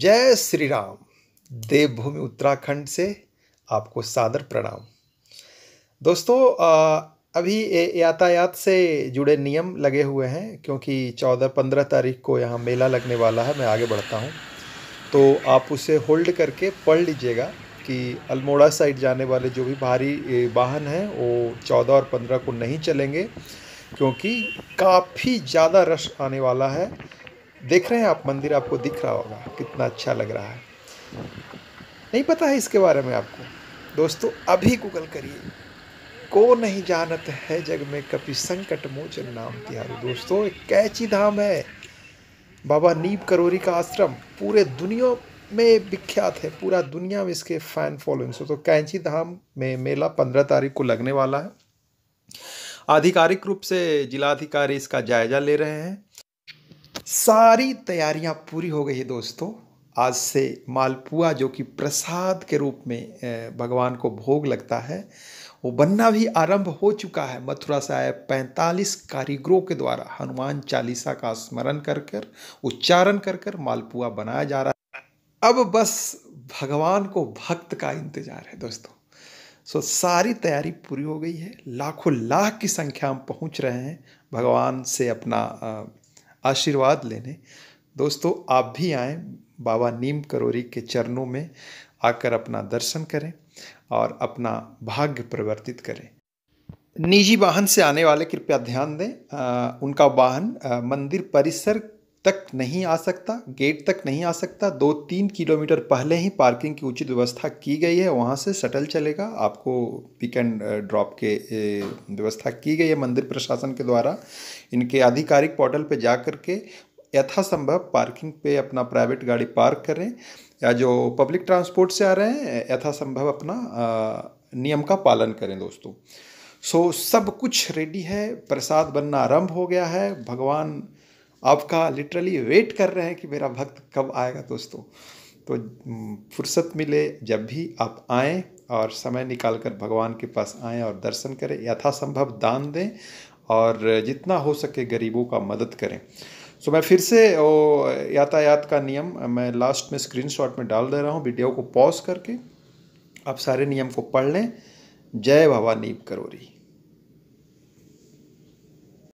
जय श्री राम देवभूमि उत्तराखंड से आपको सादर प्रणाम दोस्तों अभी यातायात से जुड़े नियम लगे हुए हैं क्योंकि चौदह पंद्रह तारीख को यहाँ मेला लगने वाला है मैं आगे बढ़ता हूँ तो आप उसे होल्ड करके पढ़ लीजिएगा कि अल्मोड़ा साइड जाने वाले जो भी भारी वाहन हैं वो चौदह और पंद्रह को नहीं चलेंगे क्योंकि काफ़ी ज़्यादा रश आने वाला है देख रहे हैं आप मंदिर आपको दिख रहा होगा कितना अच्छा लग रहा है नहीं पता है इसके बारे में आपको दोस्तों अभी गूगल करिए को नहीं जानत है जग में कपि संकट मोचन नाम तिहारो दोस्तों एक कैची धाम है बाबा नीब करोरी का आश्रम पूरे दुनिया में विख्यात है पूरा दुनिया में इसके फैन फॉलोइंग्स हो तो कैंची धाम में मेला पंद्रह तारीख को लगने वाला है आधिकारिक रूप से जिलाधिकारी इसका जायजा ले रहे हैं सारी तैयारियां पूरी हो गई है दोस्तों आज से मालपुआ जो कि प्रसाद के रूप में भगवान को भोग लगता है वो बनना भी आरंभ हो चुका है मथुरा आए 45 कारीगरों के द्वारा हनुमान चालीसा का स्मरण कर कर उच्चारण कर कर मालपुआ बनाया जा रहा है अब बस भगवान को भक्त का इंतजार है दोस्तों सो सारी तैयारी पूरी हो गई है लाखों लाख की संख्या हम पहुंच रहे हैं भगवान से अपना आशीर्वाद लेने दोस्तों आप भी आएँ बाबा नीम करोरी के चरणों में आकर अपना दर्शन करें और अपना भाग्य परिवर्तित करें निजी वाहन से आने वाले कृपया ध्यान दें आ, उनका वाहन मंदिर परिसर तक नहीं आ सकता गेट तक नहीं आ सकता दो तीन किलोमीटर पहले ही पार्किंग की उचित व्यवस्था की गई है वहाँ से शटल चलेगा आपको पिक एंड ड्रॉप के व्यवस्था की गई है मंदिर प्रशासन के द्वारा इनके आधिकारिक पोर्टल पर जा कर के यथासंभव पार्किंग पे अपना प्राइवेट गाड़ी पार्क करें या जो पब्लिक ट्रांसपोर्ट से आ रहे हैं यथासंभव अपना नियम का पालन करें दोस्तों सो सब कुछ रेडी है प्रसाद बनना आरंभ हो गया है भगवान आपका लिटरली वेट कर रहे हैं कि मेरा भक्त कब आएगा दोस्तों तो फुर्सत मिले जब भी आप आएँ और समय निकाल कर भगवान के पास आएँ और दर्शन करें यथासंभव दान दें और जितना हो सके गरीबों का मदद करें सो मैं फिर से वो यातायात का नियम मैं लास्ट में स्क्रीनशॉट में डाल दे रहा हूँ वीडियो को पॉज करके आप सारे नियम को पढ़ लें जय भवानी करोरी